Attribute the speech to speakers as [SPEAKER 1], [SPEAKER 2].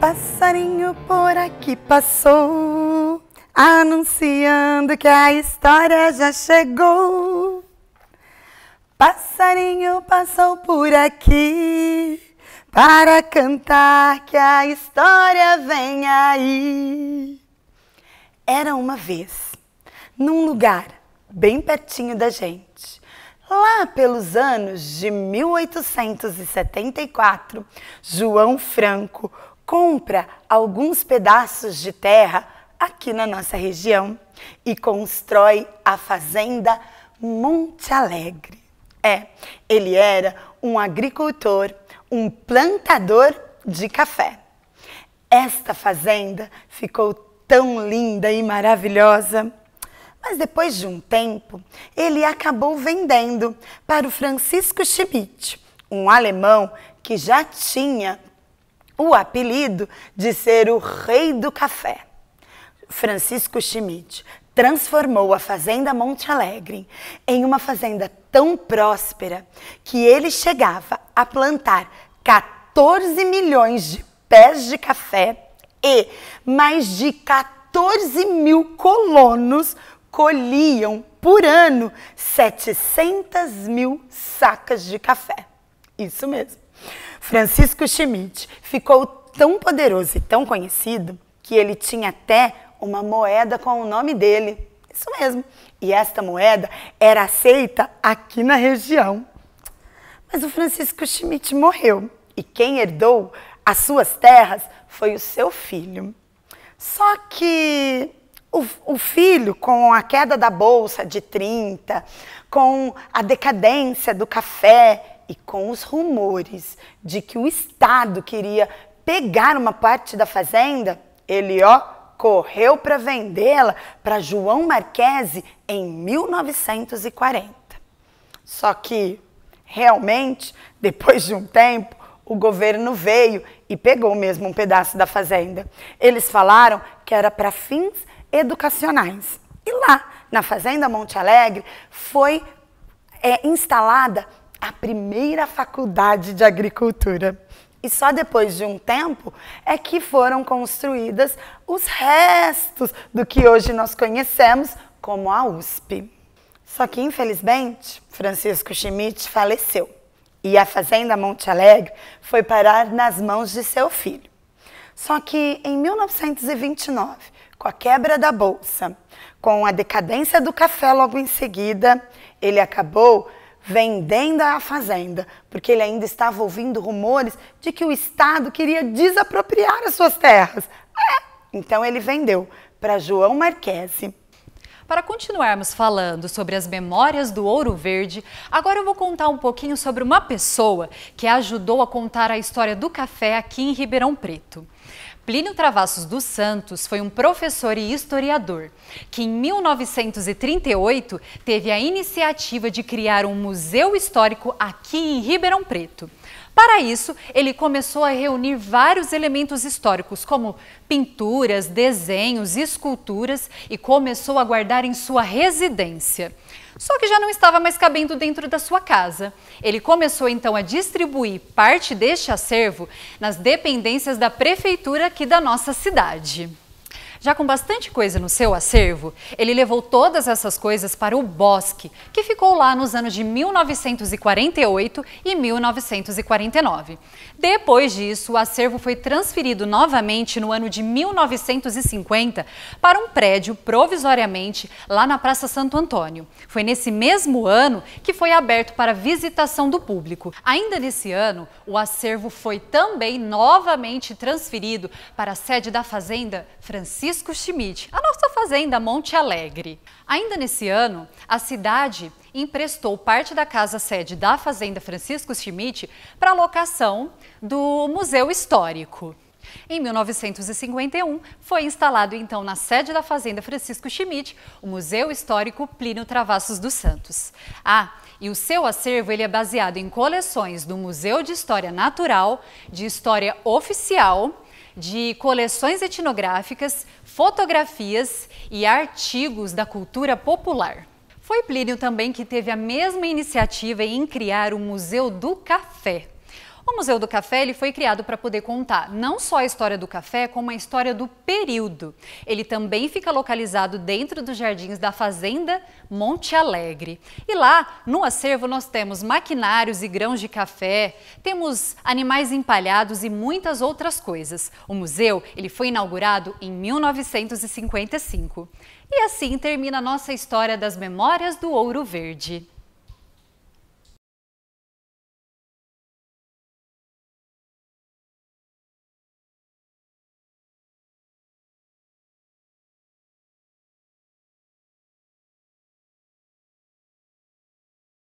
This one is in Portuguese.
[SPEAKER 1] passarinho por aqui passou, anunciando que a história já chegou. Passarinho passou por aqui para cantar que a história vem aí. Era uma vez, num lugar bem pertinho da gente, Lá pelos anos de 1874, João Franco compra alguns pedaços de terra aqui na nossa região e constrói a fazenda Monte Alegre. É, ele era um agricultor, um plantador de café. Esta fazenda ficou tão linda e maravilhosa. Mas depois de um tempo, ele acabou vendendo para o Francisco Schmidt, um alemão que já tinha o apelido de ser o rei do café. Francisco Schmidt transformou a fazenda Monte Alegre em uma fazenda tão próspera que ele chegava a plantar 14 milhões de pés de café e mais de 14 mil colonos colhiam por ano 700 mil sacas de café. Isso mesmo. Francisco Schmidt ficou tão poderoso e tão conhecido que ele tinha até uma moeda com o nome dele. Isso mesmo. E esta moeda era aceita aqui na região. Mas o Francisco Schmidt morreu e quem herdou as suas terras foi o seu filho. Só que o, o, filho, com a queda da bolsa de 30, com a decadência do café e com os rumores de que o Estado queria pegar uma parte da fazenda, ele ó correu para vendê-la para João Marquese em 1940. Só que realmente, depois de um tempo, o governo veio e pegou mesmo um pedaço da fazenda. Eles falaram que era para fins educacionais. E lá, na Fazenda Monte Alegre, foi é, instalada a primeira faculdade de agricultura. E só depois de um tempo é que foram construídas os restos do que hoje nós conhecemos como a USP. Só que, infelizmente, Francisco Schmidt faleceu e a Fazenda Monte Alegre foi parar nas mãos de seu filho. Só que em 1929, com a quebra da bolsa, com a decadência do café logo em seguida, ele acabou vendendo a fazenda, porque ele ainda estava ouvindo rumores de que o Estado queria desapropriar as suas terras. É. Então ele vendeu para João Marquesi Para continuarmos falando sobre as
[SPEAKER 2] memórias do Ouro Verde, agora eu vou contar um pouquinho sobre uma pessoa que ajudou a contar a história do café aqui em Ribeirão Preto. Plínio Travassos dos Santos foi um professor e historiador que, em 1938, teve a iniciativa de criar um museu histórico aqui em Ribeirão Preto. Para isso, ele começou a reunir vários elementos históricos, como pinturas, desenhos, esculturas, e começou a guardar em sua residência só que já não estava mais cabendo dentro da sua casa. Ele começou então a distribuir parte deste acervo nas dependências da prefeitura aqui da nossa cidade. Já com bastante coisa no seu acervo, ele levou todas essas coisas para o bosque, que ficou lá nos anos de 1948 e 1949. Depois disso, o acervo foi transferido novamente no ano de 1950 para um prédio provisoriamente lá na Praça Santo Antônio. Foi nesse mesmo ano que foi aberto para visitação do público. Ainda nesse ano, o acervo foi também novamente transferido para a sede da Fazenda Francisco Francisco Schmidt, a nossa fazenda Monte Alegre. Ainda nesse ano, a cidade emprestou parte da casa sede da fazenda Francisco Schmidt para a locação do Museu Histórico. Em 1951, foi instalado então na sede da Fazenda Francisco Schmidt o Museu Histórico Plínio Travassos dos Santos. Ah, e o seu acervo ele é baseado em coleções do Museu de História Natural, de História Oficial de coleções etnográficas, fotografias e artigos da cultura popular. Foi Plínio também que teve a mesma iniciativa em criar o Museu do Café. O Museu do Café ele foi criado para poder contar não só a história do café, como a história do período. Ele também fica localizado dentro dos jardins da Fazenda Monte Alegre. E lá, no acervo, nós temos maquinários e grãos de café, temos animais empalhados e muitas outras coisas. O museu ele foi inaugurado em 1955. E assim termina a nossa história das memórias do Ouro
[SPEAKER 1] Verde.